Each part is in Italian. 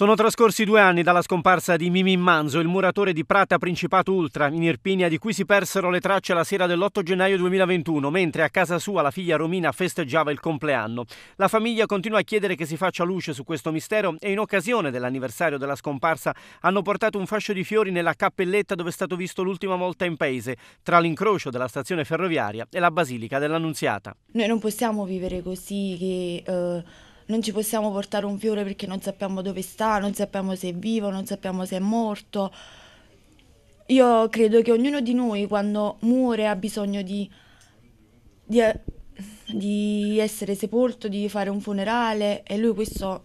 Sono trascorsi due anni dalla scomparsa di Mimì Manzo, il muratore di Prata Principato Ultra, in Irpinia, di cui si persero le tracce la sera dell'8 gennaio 2021, mentre a casa sua la figlia Romina festeggiava il compleanno. La famiglia continua a chiedere che si faccia luce su questo mistero e in occasione dell'anniversario della scomparsa hanno portato un fascio di fiori nella cappelletta dove è stato visto l'ultima volta in paese, tra l'incrocio della stazione ferroviaria e la Basilica dell'Annunziata. Noi non possiamo vivere così che... Uh non ci possiamo portare un fiore perché non sappiamo dove sta, non sappiamo se è vivo, non sappiamo se è morto. Io credo che ognuno di noi quando muore ha bisogno di, di, eh, di essere sepolto, di fare un funerale e lui questo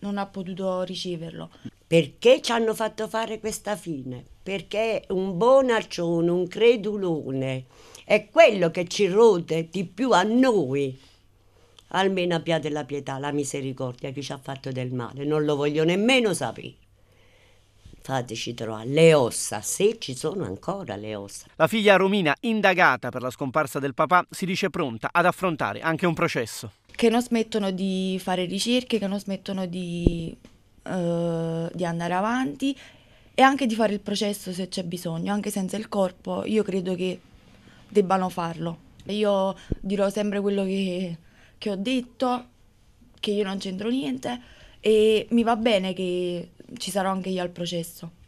non ha potuto riceverlo. Perché ci hanno fatto fare questa fine? Perché un bonaccione, un credulone, è quello che ci rode di più a noi almeno abbiate la pietà, la misericordia che ci ha fatto del male, non lo voglio nemmeno sapere. Fateci trovare le ossa, se ci sono ancora le ossa. La figlia Romina, indagata per la scomparsa del papà, si dice pronta ad affrontare anche un processo. Che non smettono di fare ricerche, che non smettono di, uh, di andare avanti e anche di fare il processo se c'è bisogno, anche senza il corpo, io credo che debbano farlo. Io dirò sempre quello che, che ho detto che io non c'entro niente e mi va bene che ci sarò anche io al processo.